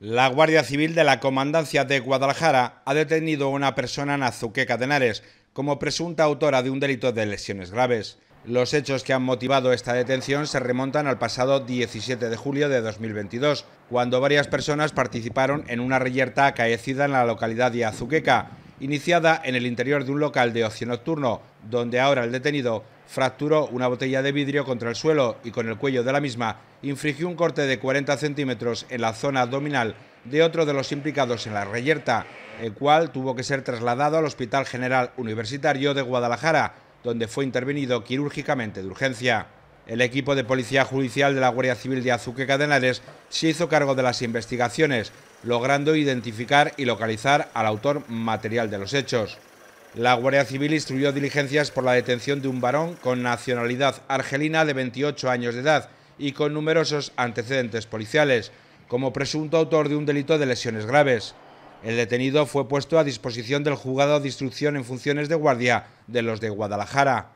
La Guardia Civil de la Comandancia de Guadalajara ha detenido a una persona en Azuqueca de Henares como presunta autora de un delito de lesiones graves. Los hechos que han motivado esta detención se remontan al pasado 17 de julio de 2022, cuando varias personas participaron en una reyerta acaecida en la localidad de Azuqueca, iniciada en el interior de un local de ocio nocturno, donde ahora el detenido fracturó una botella de vidrio contra el suelo y con el cuello de la misma infligió un corte de 40 centímetros en la zona abdominal de otro de los implicados en la reyerta, el cual tuvo que ser trasladado al Hospital General Universitario de Guadalajara, donde fue intervenido quirúrgicamente de urgencia. El equipo de policía judicial de la Guardia Civil de Azuque Cadenares se hizo cargo de las investigaciones, logrando identificar y localizar al autor material de los hechos. La Guardia Civil instruyó diligencias por la detención de un varón con nacionalidad argelina de 28 años de edad y con numerosos antecedentes policiales, como presunto autor de un delito de lesiones graves. El detenido fue puesto a disposición del juzgado de instrucción en funciones de guardia de los de Guadalajara.